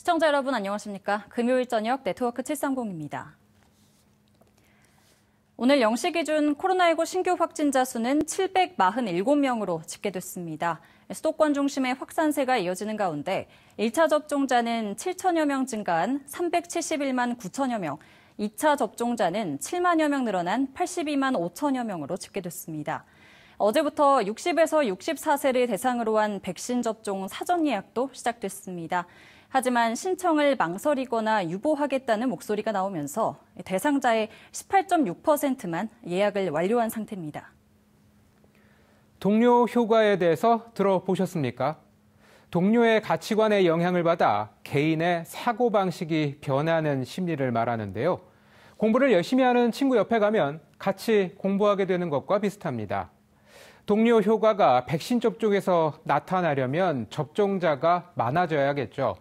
시청자 여러분 안녕하십니까? 금요일 저녁 네트워크 730입니다. 오늘 0시 기준 코로나19 신규 확진자 수는 747명으로 집계됐습니다. 수도권 중심의 확산세가 이어지는 가운데 1차 접종자는 7천여 명 증가한 371만 9천여 명, 2차 접종자는 7만여 명 늘어난 82만 5천여 명으로 집계됐습니다. 어제부터 60에서 64세를 대상으로 한 백신 접종 사전 예약도 시작됐습니다. 하지만 신청을 망설이거나 유보하겠다는 목소리가 나오면서 대상자의 18.6%만 예약을 완료한 상태입니다. 동료 효과에 대해서 들어보셨습니까? 동료의 가치관에 영향을 받아 개인의 사고방식이 변하는 심리를 말하는데요. 공부를 열심히 하는 친구 옆에 가면 같이 공부하게 되는 것과 비슷합니다. 동료 효과가 백신 접종에서 나타나려면 접종자가 많아져야겠죠.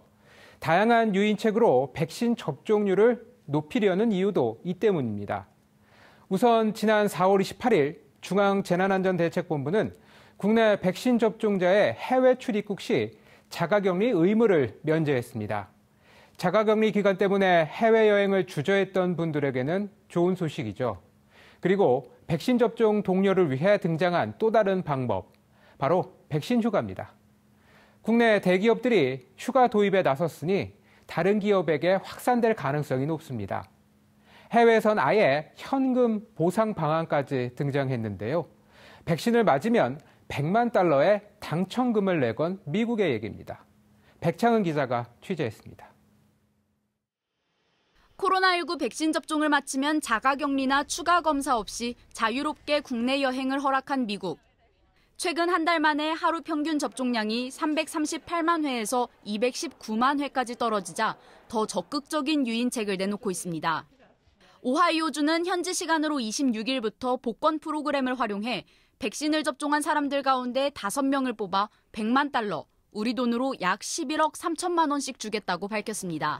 다양한 유인책으로 백신 접종률을 높이려는 이유도 이 때문입니다. 우선 지난 4월 28일 중앙재난안전대책본부는 국내 백신 접종자의 해외 출입국 시 자가격리 의무를 면제했습니다. 자가격리 기간 때문에 해외여행을 주저했던 분들에게는 좋은 소식이죠. 그리고 백신 접종 동료를 위해 등장한 또 다른 방법, 바로 백신 휴가입니다. 국내 대기업들이 휴가 도입에 나섰으니 다른 기업에게 확산될 가능성이 높습니다. 해외에선 아예 현금 보상 방안까지 등장했는데요. 백신을 맞으면 100만 달러의 당첨금을 내건 미국의 얘기입니다. 백창은 기자가 취재했습니다. 코로나19 백신 접종을 마치면 자가 격리나 추가 검사 없이 자유롭게 국내 여행을 허락한 미국. 최근 한 달 만에 하루 평균 접종량이 338만 회에서 219만 회까지 떨어지자 더 적극적인 유인책을 내놓고 있습니다. 오하이오주는 현지 시간으로 26일부터 복권 프로그램을 활용해 백신을 접종한 사람들 가운데 5명을 뽑아 100만 달러, 우리 돈으로 약 11억 3천만 원씩 주겠다고 밝혔습니다.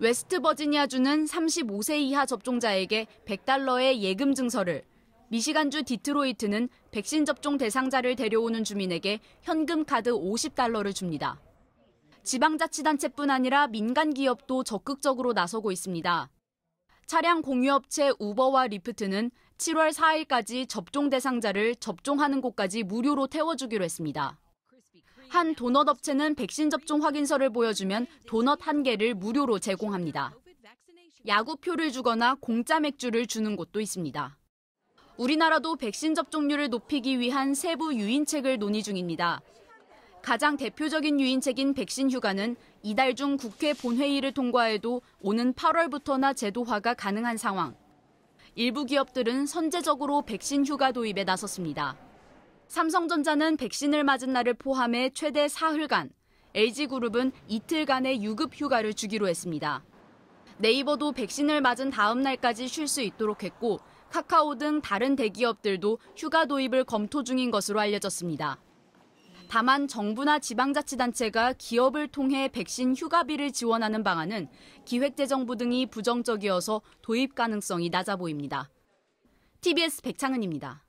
웨스트 버지니아주는 35세 이하 접종자에게 100달러의 예금 증서를, 미시간주 디트로이트는 백신 접종 대상자를 데려오는 주민에게 현금 카드 50달러를 줍니다. 지방자치단체뿐 아니라 민간 기업도 적극적으로 나서고 있습니다. 차량 공유업체 우버와 리프트는 7월 4일까지 접종 대상자를 접종하는 곳까지 무료로 태워주기로 했습니다. 한 도넛 업체는 백신 접종 확인서를 보여주면 도넛 한 개를 무료로 제공합니다. 야구표를 주거나 공짜 맥주를 주는 곳도 있습니다. 우리나라도 백신 접종률을 높이기 위한 세부 유인책을 논의 중입니다. 가장 대표적인 유인책인 백신 휴가는 이달 중 국회 본회의를 통과해도 오는 8월부터나 제도화가 가능한 상황. 일부 기업들은 선제적으로 백신 휴가 도입에 나섰습니다. 삼성전자는 백신을 맞은 날을 포함해 최대 사흘간, LG그룹은 이틀간의 유급 휴가를 주기로 했습니다. 네이버도 백신을 맞은 다음 날까지 쉴 수 있도록 했고 카카오 등 다른 대기업들도 휴가 도입을 검토 중인 것으로 알려졌습니다. 다만 정부나 지방자치단체가 기업을 통해 백신 휴가비를 지원하는 방안은 기획재정부 등이 부정적이어서 도입 가능성이 낮아 보입니다. TBS 백창은입니다.